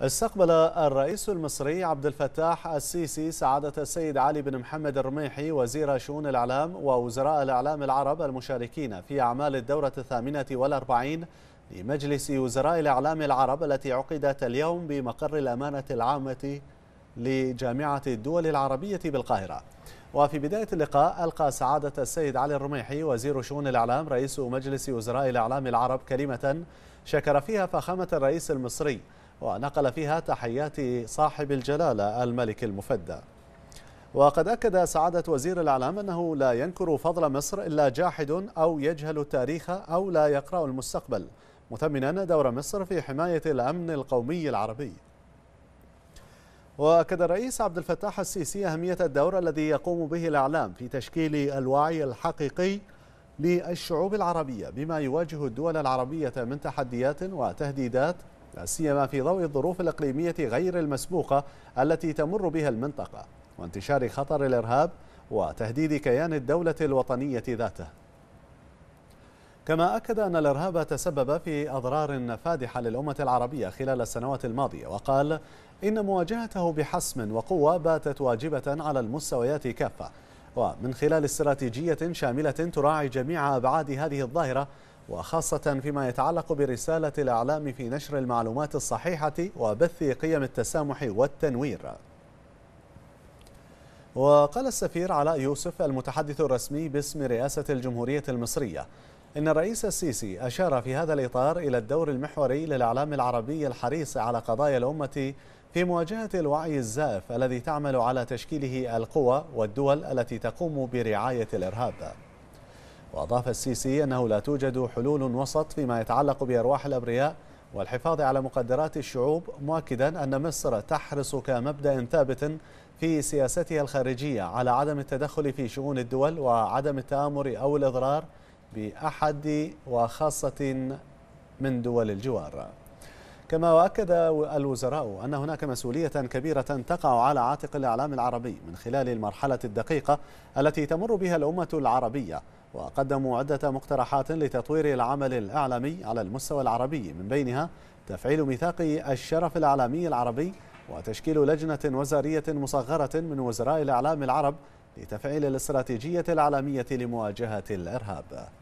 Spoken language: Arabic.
استقبل الرئيس المصري عبد الفتاح السيسي سعادة السيد علي بن محمد الرميحي وزير شؤون الإعلام ووزراء الإعلام العرب المشاركين في أعمال الدورة الثامنة والأربعين لمجلس وزراء الإعلام العرب التي عقدت اليوم بمقر الأمانة العامة لجامعة الدول العربية بالقاهرة وفي بداية اللقاء ألقى سعادة السيد علي الرميحي وزير شؤون الإعلام رئيس مجلس وزراء الإعلام العرب كلمة شكر فيها فخامة الرئيس المصري ونقل فيها تحيات صاحب الجلالة الملك المفدى وقد أكد سعادة وزير الإعلام أنه لا ينكر فضل مصر إلا جاحد أو يجهل التاريخ أو لا يقرأ المستقبل مثمنا دور مصر في حماية الأمن القومي العربي وأكد الرئيس عبد الفتاح السيسي أهمية الدور الذي يقوم به الإعلام في تشكيل الوعي الحقيقي للشعوب العربية بما يواجه الدول العربية من تحديات وتهديدات لا سيما في ضوء الظروف الإقليمية غير المسبوقة التي تمر بها المنطقة وانتشار خطر الإرهاب وتهديد كيان الدولة الوطنية ذاته كما أكد أن الإرهاب تسبب في أضرار فادحة للأمة العربية خلال السنوات الماضية وقال إن مواجهته بحسم وقوة باتت واجبة على المستويات كافة ومن خلال استراتيجية شاملة تراعي جميع أبعاد هذه الظاهرة وخاصة فيما يتعلق برسالة الإعلام في نشر المعلومات الصحيحة وبث قيم التسامح والتنوير وقال السفير علاء يوسف المتحدث الرسمي باسم رئاسة الجمهورية المصرية إن الرئيس السيسي أشار في هذا الإطار إلى الدور المحوري للإعلام العربي الحريص على قضايا الأمة في مواجهة الوعي الزائف الذي تعمل على تشكيله القوى والدول التي تقوم برعاية الإرهاب وأضاف السيسي أنه لا توجد حلول وسط فيما يتعلق بأرواح الأبرياء والحفاظ على مقدرات الشعوب مؤكدا أن مصر تحرص كمبدأ ثابت في سياستها الخارجية على عدم التدخل في شؤون الدول وعدم التآمر أو الإضرار بأحد وخاصة من دول الجوار كما وأكد الوزراء أن هناك مسؤولية كبيرة تقع على عاتق الإعلام العربي من خلال المرحلة الدقيقة التي تمر بها الأمة العربية وقدموا عدة مقترحات لتطوير العمل الإعلامي على المستوى العربي من بينها تفعيل ميثاق الشرف الإعلامي العربي وتشكيل لجنة وزارية مصغرة من وزراء الإعلام العرب لتفعيل الاستراتيجية العالمية لمواجهة الإرهاب